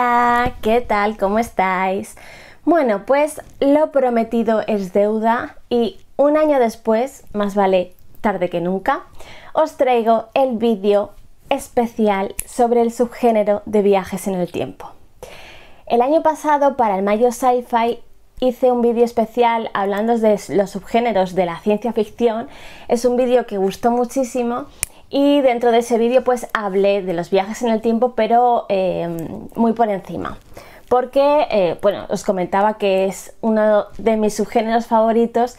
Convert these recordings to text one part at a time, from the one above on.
Hola, ¿qué tal? ¿Cómo estáis? Bueno, pues lo prometido es deuda y un año después, más vale tarde que nunca, os traigo el vídeo especial sobre el subgénero de viajes en el tiempo. El año pasado, para el Mayo Sci-Fi, hice un vídeo especial hablando de los subgéneros de la ciencia ficción. Es un vídeo que gustó muchísimo y dentro de ese vídeo pues hablé de los viajes en el tiempo pero em, muy por encima porque eh, bueno os comentaba que es uno de mis subgéneros favoritos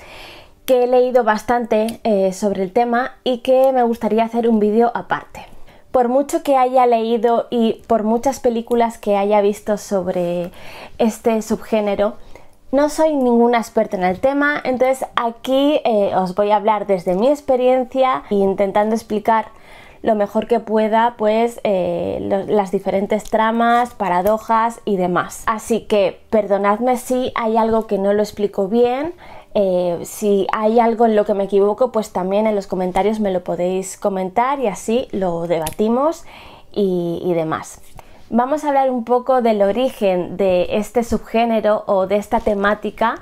que he leído bastante eh, sobre el tema y que me gustaría hacer un vídeo aparte por mucho que haya leído y por muchas películas que haya visto sobre este subgénero no soy ninguna experta en el tema, entonces aquí eh, os voy a hablar desde mi experiencia e intentando explicar lo mejor que pueda pues eh, las diferentes tramas, paradojas y demás. Así que perdonadme si hay algo que no lo explico bien, eh, si hay algo en lo que me equivoco pues también en los comentarios me lo podéis comentar y así lo debatimos y demás vamos a hablar un poco del origen de este subgénero o de esta temática.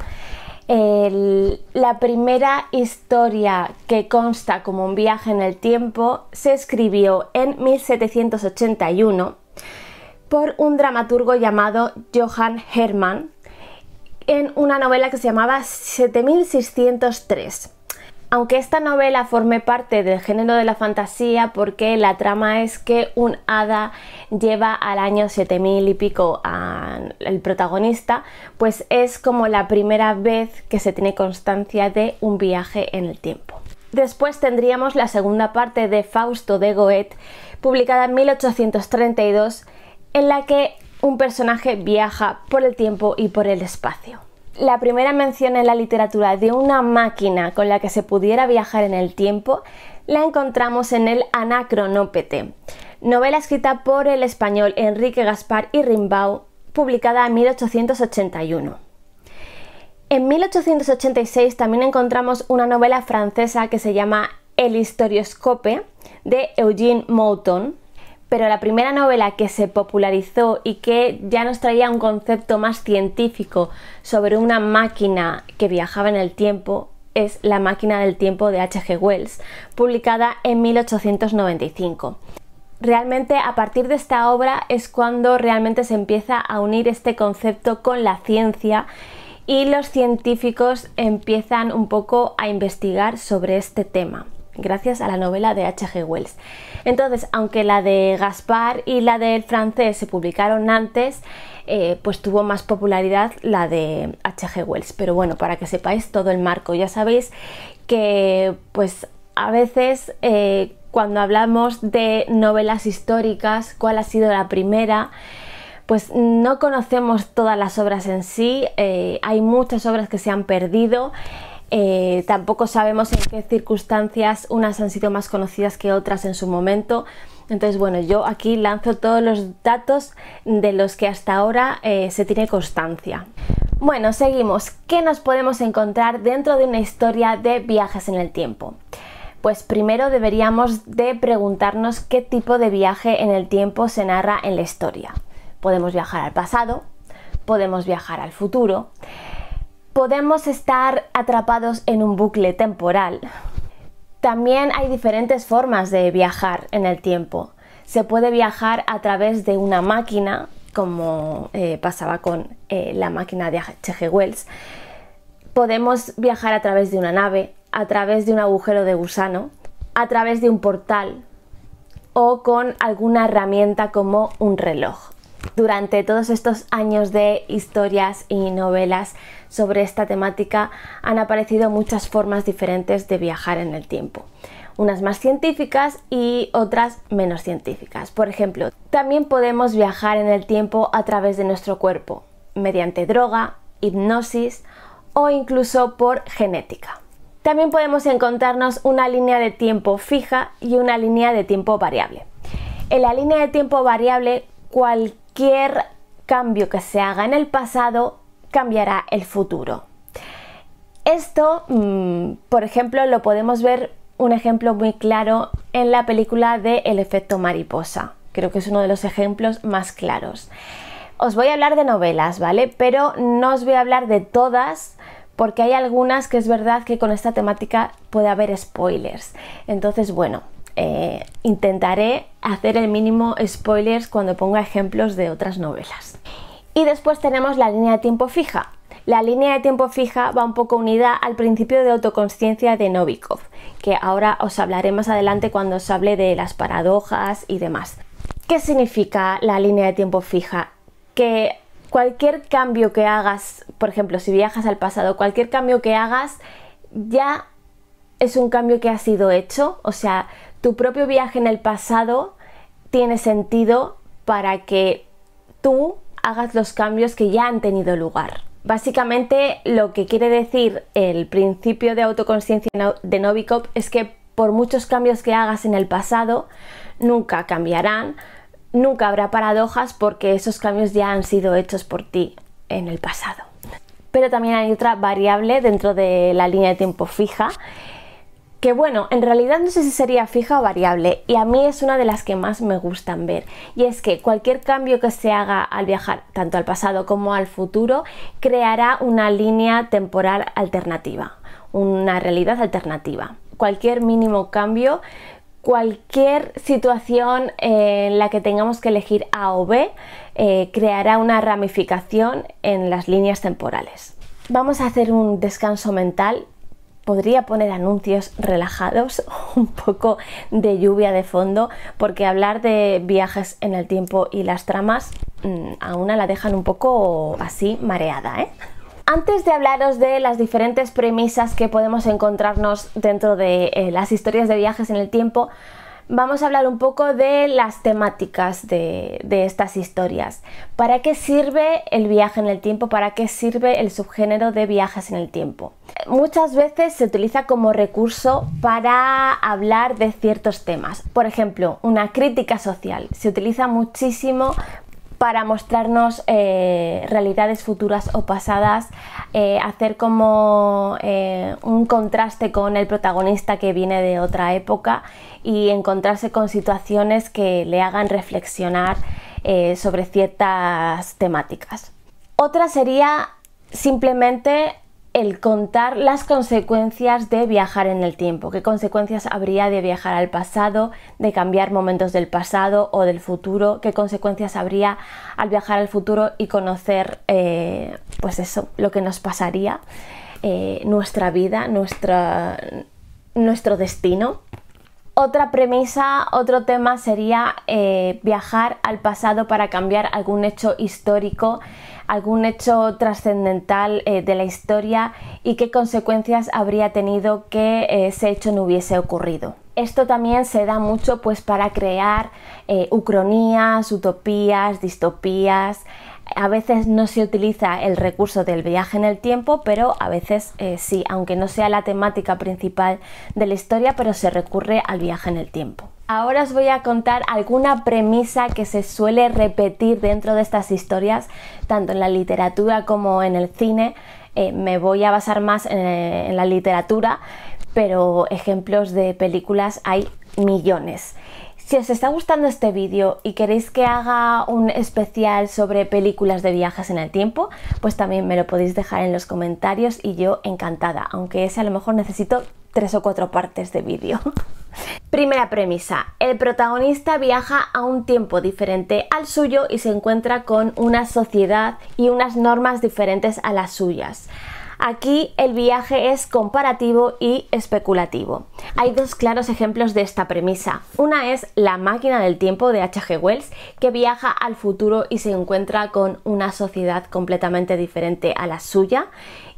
la primera historia que consta como un viaje en el tiempo se escribió en 1781 por un dramaturgo llamado Johann Hermann en una novela que se llamaba 7603. Aunque esta novela forme parte del género de la fantasía porque la trama es que un hada lleva al año 7000 y pico al protagonista, pues es como la primera vez que se tiene constancia de un viaje en el tiempo. Después tendríamos la segunda parte de Fausto de Goethe, publicada en 1832, en la que un personaje viaja por el tiempo y por el espacio. La primera mención en la literatura de una máquina con la que se pudiera viajar en el tiempo la encontramos en el Anacronópete, novela escrita por el español Enrique Gaspar y Rimbaud, publicada en 1881. En 1886 también encontramos una novela francesa que se llama El historioscope de Eugene Mouton, pero la primera novela que se popularizó y que ya nos traía un concepto más científico sobre una máquina que viajaba en el tiempo es La máquina del tiempo de H.G. Wells, publicada en 1895. Realmente a partir de esta obra es cuando realmente se empieza a unir este concepto con la ciencia y los científicos empiezan un poco a investigar sobre este tema gracias a la novela de H.G. Wells. Entonces, aunque la de Gaspar y la del francés se publicaron antes, eh, pues tuvo más popularidad la de H.G. Wells. Pero bueno, para que sepáis todo el marco, ya sabéis que pues a veces eh, cuando hablamos de novelas históricas, cuál ha sido la primera, pues no conocemos todas las obras en sí, eh, hay muchas obras que se han perdido eh, tampoco sabemos en qué circunstancias unas han sido más conocidas que otras en su momento. Entonces, bueno, yo aquí lanzo todos los datos de los que hasta ahora eh, se tiene constancia. Bueno, seguimos. ¿Qué nos podemos encontrar dentro de una historia de viajes en el tiempo? Pues primero deberíamos de preguntarnos qué tipo de viaje en el tiempo se narra en la historia. Podemos viajar al pasado, podemos viajar al futuro podemos estar atrapados en un bucle temporal. También hay diferentes formas de viajar en el tiempo. Se puede viajar a través de una máquina, como eh, pasaba con eh, la máquina de H.G. Wells. Podemos viajar a través de una nave, a través de un agujero de gusano, a través de un portal o con alguna herramienta como un reloj. Durante todos estos años de historias y novelas sobre esta temática han aparecido muchas formas diferentes de viajar en el tiempo unas más científicas y otras menos científicas. Por ejemplo, también podemos viajar en el tiempo a través de nuestro cuerpo, mediante droga, hipnosis o incluso por genética. También podemos encontrarnos una línea de tiempo fija y una línea de tiempo variable. En la línea de tiempo variable, cualquier cambio que se haga en el pasado cambiará el futuro. Esto, mm, por ejemplo, lo podemos ver un ejemplo muy claro en la película de El efecto mariposa. Creo que es uno de los ejemplos más claros. Os voy a hablar de novelas, ¿vale? Pero no os voy a hablar de todas porque hay algunas que es verdad que con esta temática puede haber spoilers. Entonces, bueno, eh, intentaré hacer el mínimo spoilers cuando ponga ejemplos de otras novelas. Y después tenemos la línea de tiempo fija. La línea de tiempo fija va un poco unida al principio de autoconsciencia de Novikov, que ahora os hablaré más adelante cuando os hable de las paradojas y demás. ¿Qué significa la línea de tiempo fija? Que cualquier cambio que hagas, por ejemplo, si viajas al pasado, cualquier cambio que hagas ya es un cambio que ha sido hecho, o sea, tu propio viaje en el pasado tiene sentido para que tú hagas los cambios que ya han tenido lugar. Básicamente lo que quiere decir el principio de autoconsciencia de Novikov es que por muchos cambios que hagas en el pasado, nunca cambiarán, nunca habrá paradojas porque esos cambios ya han sido hechos por ti en el pasado. Pero también hay otra variable dentro de la línea de tiempo fija que bueno, en realidad no sé si sería fija o variable y a mí es una de las que más me gustan ver y es que cualquier cambio que se haga al viajar tanto al pasado como al futuro creará una línea temporal alternativa, una realidad alternativa. Cualquier mínimo cambio, cualquier situación en la que tengamos que elegir A o B eh, creará una ramificación en las líneas temporales. Vamos a hacer un descanso mental podría poner anuncios relajados, un poco de lluvia de fondo, porque hablar de viajes en el tiempo y las tramas mm, a una la dejan un poco así mareada, ¿eh? Antes de hablaros de las diferentes premisas que podemos encontrarnos dentro de eh, las historias de viajes en el tiempo, vamos a hablar un poco de las temáticas de, estas historias. ¿Para qué sirve el viaje en el tiempo? ¿Para qué sirve el subgénero de viajes en el tiempo? Muchas veces se utiliza como recurso para hablar de ciertos temas. Por ejemplo, una crítica social. Se utiliza muchísimo para mostrarnos eh, realidades futuras o pasadas, eh, hacer como eh, un contraste con el protagonista que viene de otra época y encontrarse con situaciones que le hagan reflexionar sobre ciertas temáticas. Otra sería simplemente el contar las consecuencias de viajar en el tiempo, qué consecuencias habría de viajar al pasado, de cambiar momentos del pasado o del futuro, qué consecuencias habría al viajar al futuro y conocer, eh, pues eso, lo que nos pasaría, eh, nuestra vida, nuestra, nuestro destino. Otra premisa, otro tema sería eh, viajar al pasado para cambiar algún hecho histórico, algún hecho trascendental eh, de la historia y qué consecuencias habría tenido que eh, ese hecho no hubiese ocurrido. Esto también se da mucho pues para crear ucronías, utopías, distopías, a veces no se utiliza el recurso del viaje en el tiempo, pero a veces eh, sí, aunque no sea la temática principal de la historia, pero se recurre al viaje en el tiempo. Ahora os voy a contar alguna premisa que se suele repetir dentro de estas historias, tanto en la literatura como en el cine. Eh, me voy a basar más eh, en la literatura, pero ejemplos de películas hay millones. Si os está gustando este vídeo y queréis que haga un especial sobre películas de viajes en el tiempo, pues también me lo podéis dejar en los comentarios y yo encantada, aunque ese a lo mejor necesito tres o cuatro partes de vídeo. Primera premisa, el protagonista viaja a un tiempo diferente al suyo y se encuentra con una sociedad y unas normas diferentes a las suyas. Aquí el viaje es comparativo y especulativo. Hay dos claros ejemplos de esta premisa. Una es La máquina del tiempo de H.G. Wells, que viaja al futuro y se encuentra con una sociedad completamente diferente a la suya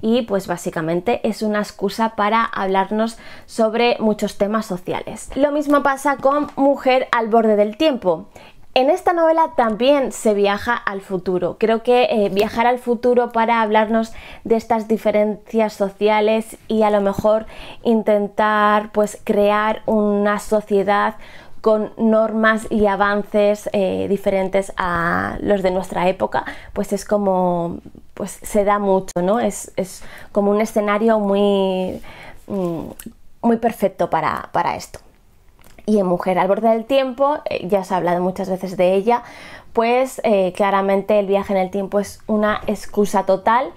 y pues básicamente es una excusa para hablarnos sobre muchos temas sociales. Lo mismo pasa con Mujer al borde del tiempo. En esta novela también se viaja al futuro. Creo que eh, viajar al futuro para hablarnos de estas diferencias sociales y a lo mejor intentar pues crear una sociedad con normas y avances eh, diferentes a los de nuestra época, pues es como, pues se da mucho, ¿no? Es, como un escenario muy, mm, muy perfecto para esto y en mujer. Al borde del tiempo, eh, ya se ha hablado muchas veces de ella, pues eh, claramente el viaje en el tiempo es una excusa total.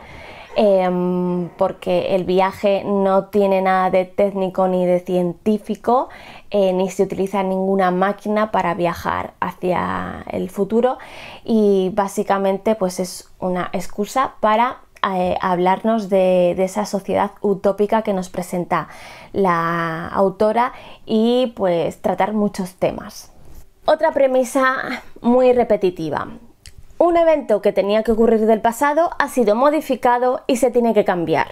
Em, porque el viaje no tiene nada de técnico ni de científico, eh, ni se utiliza ninguna máquina para viajar hacia el futuro y básicamente pues es una excusa para eh, hablarnos de, de, esa sociedad utópica que nos presenta la autora y pues tratar muchos temas. Otra premisa muy repetitiva. Un evento que tenía que ocurrir del pasado ha sido modificado y se tiene que cambiar.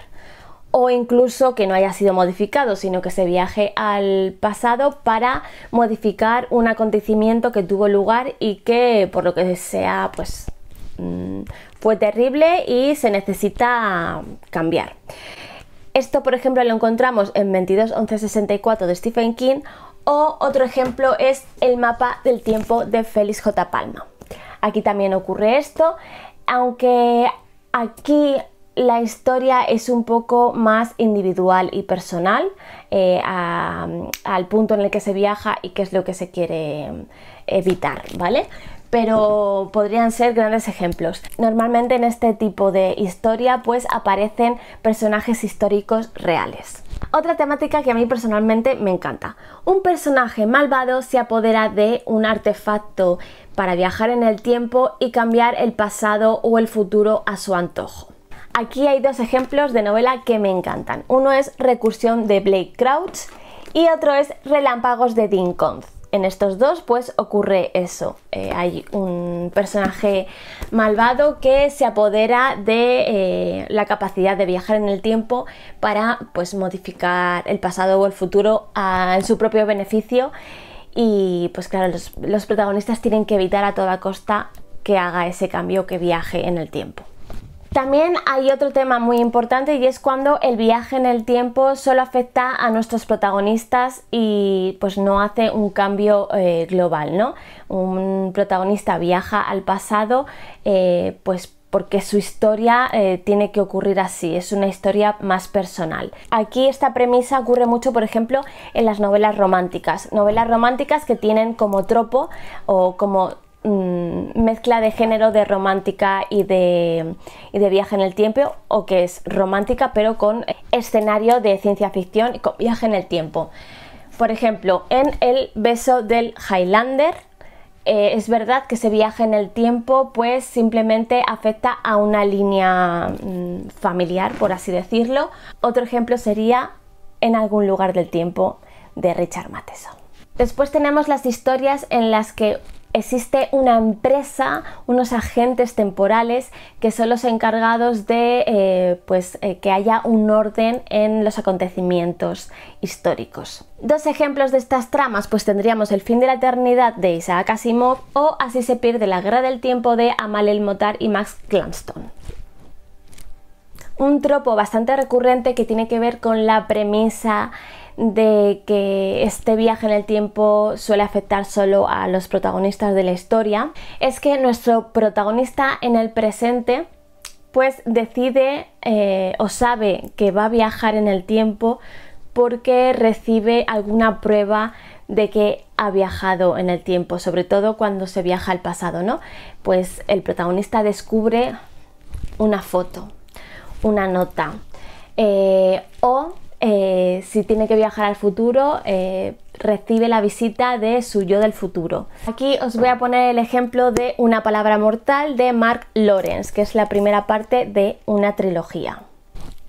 O incluso que no haya sido modificado, sino que se viaje al pasado para modificar un acontecimiento que tuvo lugar y que por lo que sea pues fue terrible y se necesita cambiar. Esto, por ejemplo, lo encontramos en 22.11.64 de Stephen King o otro ejemplo es el mapa del tiempo de Félix J. Palma. Aquí también ocurre esto, aunque aquí la historia es un poco más individual y personal eh, al punto en el que se viaja y qué es lo que se quiere mm, evitar, ¿vale? pero podrían ser grandes ejemplos. Normalmente en este tipo de historia pues aparecen personajes históricos reales. Otra temática que a mí personalmente me encanta. Un personaje malvado se apodera de un artefacto para viajar en el tiempo y cambiar el pasado o el futuro a su antojo. Aquí hay dos ejemplos de novela que me encantan. Uno es Recursión de Blake Crouch y otro es Relámpagos de Dean en estos dos pues ocurre eso. Eh, hay un personaje malvado que se apodera de eh, la capacidad de viajar en el tiempo para pues modificar el pasado o el futuro a, ah, en su propio beneficio y pues claro, los protagonistas tienen que evitar a toda costa que haga ese cambio, que viaje en el tiempo. También hay otro tema muy importante y es cuando el viaje en el tiempo solo afecta a nuestros protagonistas y pues no hace un cambio eh, global, ¿no? Un protagonista viaja al pasado eh, pues porque su historia eh, tiene que ocurrir así, es una historia más personal. Aquí esta premisa ocurre mucho, por ejemplo, en las novelas románticas, novelas románticas que tienen como tropo o como Mm, mezcla de género de romántica y de, de, viaje en el tiempo, o que es romántica pero con escenario de ciencia ficción y con viaje en el tiempo. Por ejemplo, en El beso del Highlander, eh, es verdad que ese viaje en el tiempo pues simplemente afecta a una línea mm, familiar, por así decirlo. Otro ejemplo sería En algún lugar del tiempo de Richard Matheson. Después tenemos las historias en las que existe una empresa, unos agentes temporales que son los encargados de eh, pues, eh, que haya un orden en los acontecimientos históricos. Dos ejemplos de estas tramas pues tendríamos El fin de la eternidad de Isaac Asimov o Así se pierde la guerra del tiempo de Amal El Motar y Max Clamston. un tropo bastante recurrente que tiene que ver con la premisa de que este viaje en el tiempo suele afectar solo a los protagonistas de la historia, es que nuestro protagonista en el presente pues decide eh, o sabe que va a viajar en el tiempo porque recibe alguna prueba de que ha viajado en el tiempo, sobre todo cuando se viaja al pasado, ¿no? Pues el protagonista descubre una foto, una nota eh, o eh, si tiene que viajar al futuro, eh, recibe la visita de su yo del futuro. Aquí os voy a poner el ejemplo de Una palabra mortal de Mark Lawrence, que es la primera parte de una trilogía.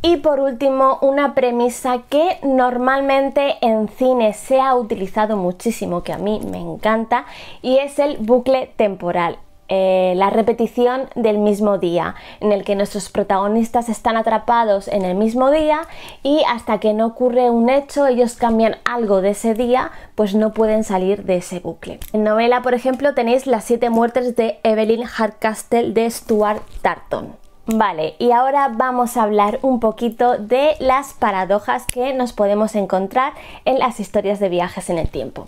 Y por último, una premisa que normalmente en cine se ha utilizado muchísimo, que a mí me encanta, y es el bucle temporal. Eh, la repetición del mismo día, en el que nuestros protagonistas están atrapados en el mismo día y hasta que no ocurre un hecho, ellos cambian algo de ese día, pues no pueden salir de ese bucle. En novela, por ejemplo, tenéis Las siete muertes de Evelyn Hardcastle de Stuart Tarton. Vale, y ahora vamos a hablar un poquito de las paradojas que nos podemos encontrar en las historias de viajes en el tiempo.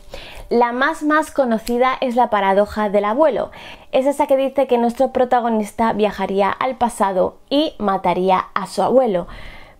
La más más conocida es la paradoja del abuelo. Es esa que dice que nuestro protagonista viajaría al pasado y mataría a su abuelo,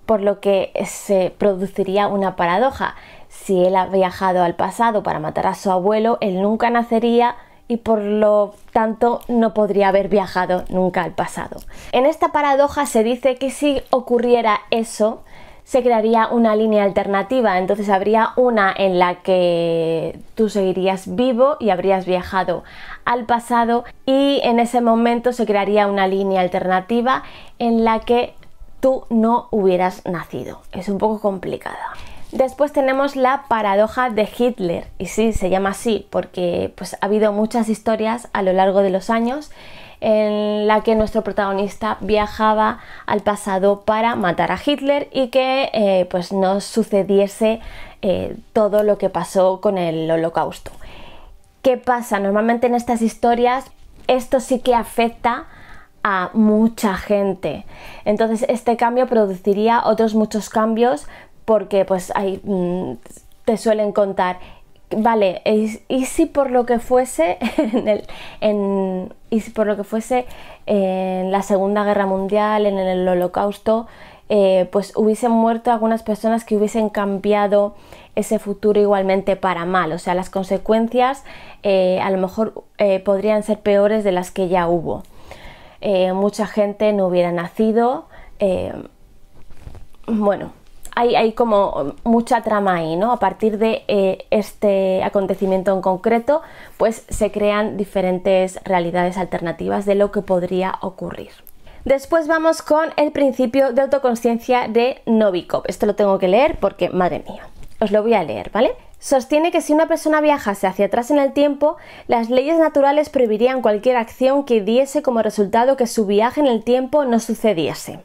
por lo que se produciría una paradoja. Si él ha viajado al pasado para matar a su abuelo, él nunca nacería, y por lo tanto no podría haber viajado nunca al pasado. En esta paradoja se dice que si ocurriera eso, se crearía una línea alternativa, entonces habría una en la que tú seguirías vivo y habrías viajado al pasado y en ese momento se crearía una línea alternativa en la que tú no hubieras nacido. Es un poco complicada. Después tenemos la paradoja de Hitler, y sí, se llama así porque pues, ha habido muchas historias a lo largo de los años en la que nuestro protagonista viajaba al pasado para matar a Hitler y que eh, pues, no sucediese eh, todo lo que pasó con el holocausto. ¿Qué pasa? Normalmente en estas historias esto sí que afecta a mucha gente. Entonces este cambio produciría otros muchos cambios, porque pues ahí mm, te suelen contar, vale, y, si por lo que fuese, en, y si por lo que fuese en la Segunda Guerra Mundial, en el Holocausto, eh, pues hubiesen muerto algunas personas que hubiesen cambiado ese futuro igualmente para mal. O sea, las consecuencias eh, a lo mejor eh, podrían ser peores de las que ya hubo. mucha gente no hubiera nacido. bueno, hay, como mucha trama ahí, ¿no? A partir de eh, este acontecimiento en concreto, pues se crean diferentes realidades alternativas de lo que podría ocurrir. Después vamos con el principio de autoconciencia de Novikov. Esto lo tengo que leer porque, madre mía, os lo voy a leer, ¿vale? Sostiene que si una persona viajase hacia atrás en el tiempo, las leyes naturales prohibirían cualquier acción que diese como resultado que su viaje en el tiempo no sucediese.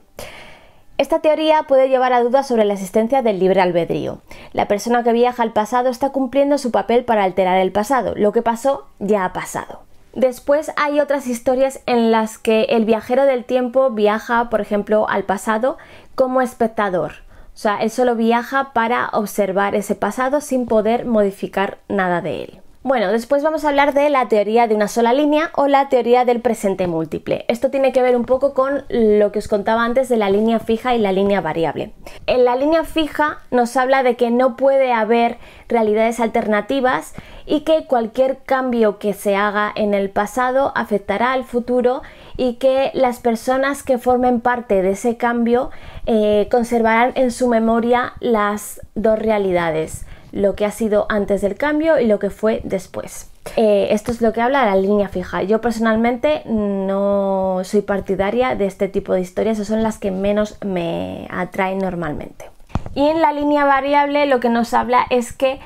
Esta teoría puede llevar a dudas sobre la existencia del libre albedrío. La persona que viaja al pasado está cumpliendo su papel para alterar el pasado. Lo que pasó ya ha pasado. Después hay otras historias en las que el viajero del tiempo viaja, por ejemplo, al pasado como espectador. O sea, él solo viaja para observar ese pasado sin poder modificar nada de él. Bueno, después vamos a hablar de la teoría de una sola línea o la teoría del presente múltiple. Esto tiene que ver un poco con lo que os contaba antes de la línea fija y la línea variable. En la línea fija nos habla de que no puede haber realidades alternativas y que cualquier cambio que se haga en el pasado afectará al futuro y que las personas que formen parte de ese cambio eh, conservarán en su memoria las dos realidades lo que ha sido antes del cambio y lo que fue después. Eh, esto es lo que habla la línea fija. Yo personalmente no soy partidaria de este tipo de historias, son las que menos me atraen normalmente. Y en la línea variable lo que nos habla es que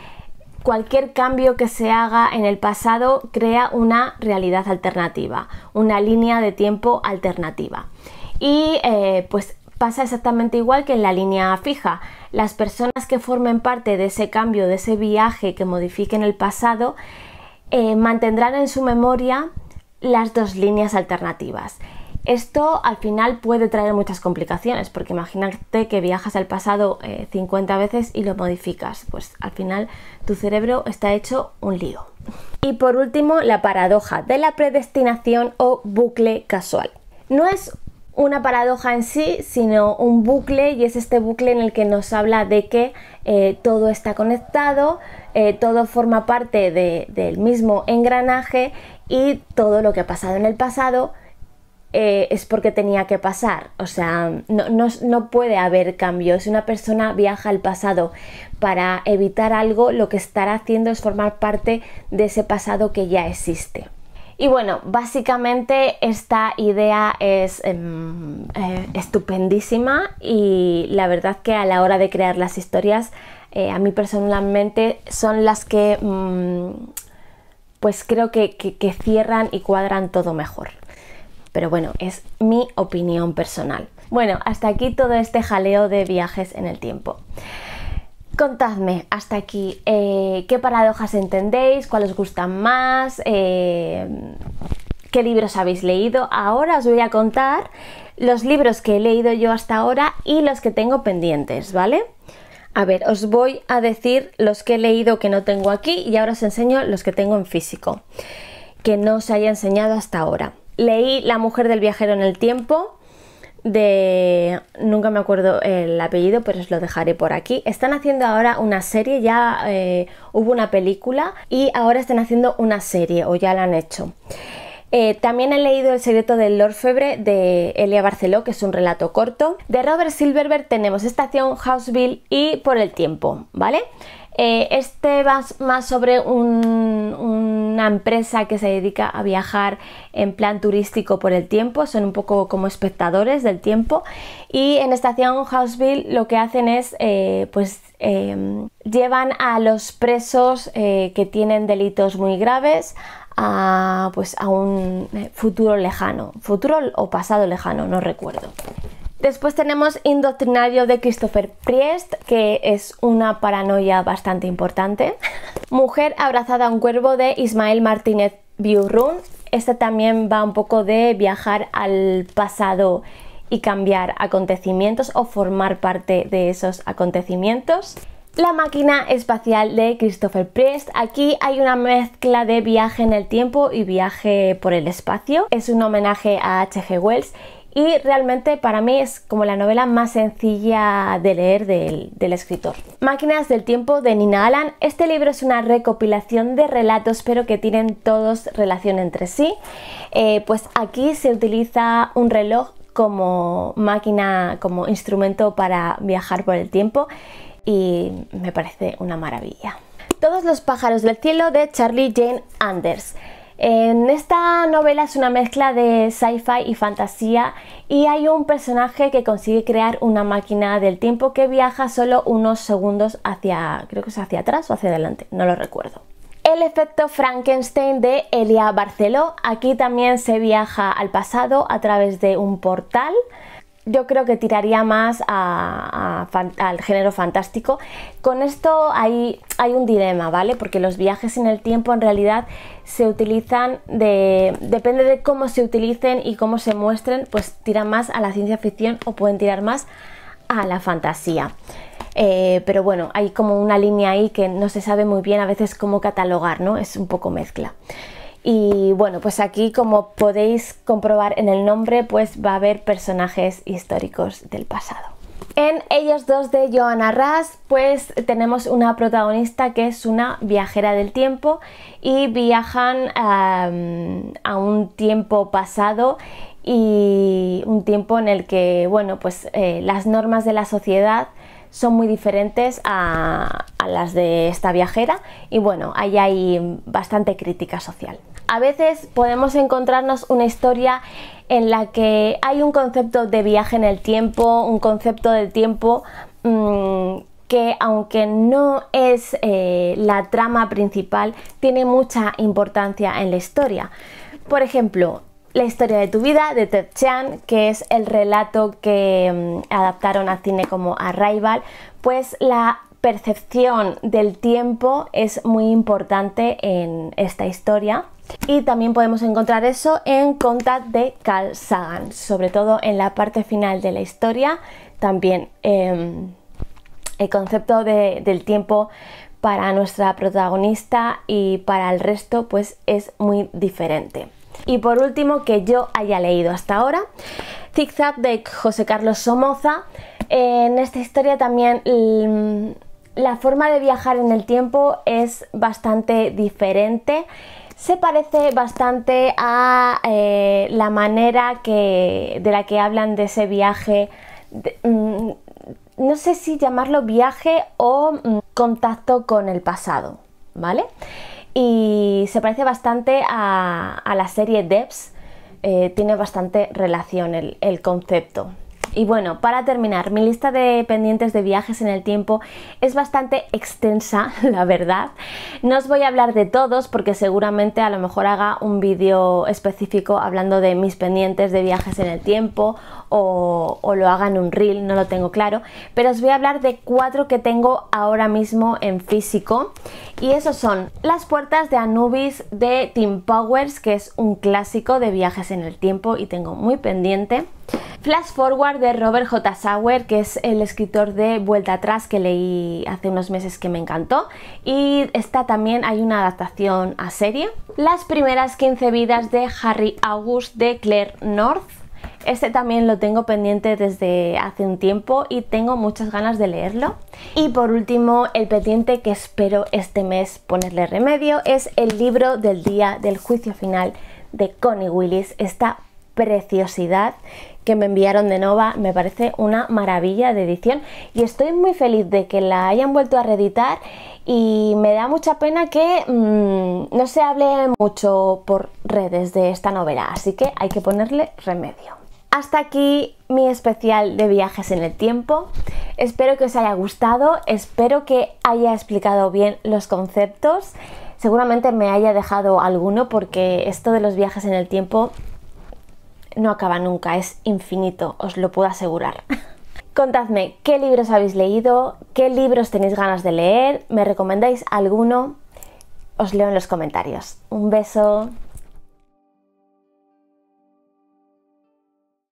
cualquier cambio que se haga en el pasado crea una realidad alternativa, una línea de tiempo alternativa. Y eh, pues pasa exactamente igual que en la línea fija las personas que formen parte de ese cambio, de ese viaje que modifiquen el pasado, eh, mantendrán en su memoria las dos líneas alternativas. Esto al final puede traer muchas complicaciones, porque imagínate que viajas al pasado 50 eh, veces y lo modificas, pues al final tu cerebro está hecho un lío. Y por último, la paradoja de la predestinación o bucle casual. No es una paradoja en sí, sino un bucle y es este bucle en el que nos habla de que eh, todo está conectado, eh, todo forma parte del mismo engranaje y todo lo que ha pasado en el pasado eh, es porque tenía que pasar. O sea, no, puede haber cambios. Si una persona viaja al pasado para evitar algo, lo que estará haciendo es formar parte de ese pasado que ya existe. Y bueno, básicamente esta idea es em, eh, estupendísima y la verdad que a la hora de crear las historias, eh, a mí personalmente son las que mm, pues creo que cierran y cuadran todo mejor. Pero bueno, es mi opinión personal. Bueno, hasta aquí todo este jaleo de viajes en el tiempo. Contadme hasta aquí eh, qué paradojas entendéis, cuáles os más, eh, qué libros habéis leído. Ahora os voy a contar los libros que he leído yo hasta ahora y los que tengo pendientes, ¿vale? A ver, os voy a decir los que he leído que no tengo aquí y ahora os enseño los que tengo en físico, que no os haya enseñado hasta ahora. Leí La mujer del viajero en el tiempo, de... nunca me acuerdo el apellido, pero os lo dejaré por aquí. Están haciendo ahora una serie, ya eh, hubo una película y ahora están haciendo una serie o ya la han hecho. Eh, también he leído El secreto del orfebre de Elia Barceló, que es un relato corto. De Robert Silverberg tenemos Estación, Houseville y Por el tiempo, ¿vale? Eh, este va más sobre una empresa que se dedica a viajar en plan turístico por el tiempo, son un poco como espectadores del tiempo y en Estación Houseville lo que hacen es eh, pues em, llevan a los presos eh, que tienen delitos muy graves pues, a un futuro lejano, futuro o pasado lejano, no recuerdo. Después tenemos Indoctrinario de Christopher Priest, que es una paranoia bastante importante. Mujer abrazada a un cuervo de Ismael Martínez Biurrun. Este también va un poco de viajar al pasado y cambiar acontecimientos o formar parte de esos acontecimientos. La máquina espacial de Christopher Priest. Aquí hay una mezcla de viaje en el tiempo y viaje por el espacio. Es un homenaje a H.G. Wells y realmente para mí es como la novela más sencilla de leer del, escritor. Máquinas del tiempo de Nina Allan. Este libro es una recopilación de relatos pero que tienen todos relación entre sí. Eh, pues aquí se utiliza un reloj como máquina, como instrumento para viajar por el tiempo y me parece una maravilla. Todos los pájaros del cielo de Charlie Jane Anders. En esta novela es una mezcla de sci-fi y fantasía y hay un personaje que consigue crear una máquina del tiempo que viaja solo unos segundos hacia, creo que es hacia atrás o hacia adelante, no lo recuerdo. El efecto Frankenstein de Elia Barceló. Aquí también se viaja al pasado a través de un portal yo creo que tiraría más al género fantástico. Con esto hay, hay un dilema, ¿vale? Porque los viajes en el tiempo en realidad se utilizan de... depende de cómo se utilicen y cómo se muestren, pues tiran más a la ciencia ficción o pueden tirar más a la fantasía. Eh, pero bueno, hay como una línea ahí que no se sabe muy bien a veces cómo catalogar, ¿no? Es un poco mezcla. Y bueno, pues aquí como podéis comprobar en el nombre, pues va a haber personajes históricos del pasado. En Ellos dos de Joanna Ras, pues tenemos una protagonista que es una viajera del tiempo y viajan a un tiempo pasado y un tiempo en el que, bueno, pues eh, las normas de la sociedad son muy diferentes a, a las de esta viajera y bueno, ahí hay bastante crítica social. A veces podemos encontrarnos una historia en la que hay un concepto de viaje en el tiempo, un concepto del tiempo mm, que aunque no es eh, la trama principal, tiene mucha importancia en la historia. Por ejemplo, la historia de tu vida de Ted Chan, que es el relato que mm, adaptaron al cine como Arrival, pues la percepción del tiempo es muy importante en esta historia. Y también podemos encontrar eso en Contact de Carl Sagan, sobre todo en la parte final de la historia, también em, el concepto del tiempo para nuestra protagonista y para el resto pues es muy diferente. Y por último que yo haya leído hasta ahora, Zigzag de José Carlos Somoza. En esta historia también mm, la forma de viajar en el tiempo es bastante diferente se parece bastante a eh, la manera que, de la que hablan de ese viaje. Mm, no sé si llamarlo viaje o mm, contacto con el pasado, ¿vale? Y se parece bastante a, la serie Debs, eh, tiene bastante relación el concepto. Y bueno, para terminar, mi lista de pendientes de viajes en el tiempo es bastante extensa, la verdad, no os voy a hablar de todos porque seguramente a lo mejor haga un vídeo específico hablando de mis pendientes de viajes en el tiempo o, lo haga en un reel, no lo tengo claro, pero os voy a hablar de cuatro que tengo ahora mismo en físico y esos son Las puertas de Anubis de Tim Powers, que es un clásico de viajes en el tiempo y tengo muy pendiente. Flash Forward de Robert J. Sauer, que es el escritor de Vuelta atrás que leí hace unos meses que me encantó. Y está también, hay una adaptación a serie. Las primeras 15 vidas de Harry August de Claire North. Este también lo tengo pendiente desde hace un tiempo y tengo muchas ganas de leerlo. Y por último, el pendiente que espero este mes ponerle remedio es el libro del día del juicio final de Connie Willis. Está preciosidad que me enviaron de Nova, me parece una maravilla de edición y estoy muy feliz de que la hayan vuelto a reeditar y me da mucha pena que mm, no se hable mucho por redes de esta novela, así que hay que ponerle remedio. Hasta aquí mi especial de viajes en el tiempo. Espero que os haya gustado, espero que haya explicado bien los conceptos. Seguramente me haya dejado alguno porque esto de los viajes en el tiempo no acaba nunca, es infinito, os lo puedo asegurar. Contadme qué libros habéis leído, qué libros tenéis ganas de leer, me recomendáis alguno, os leo en los comentarios. Un beso.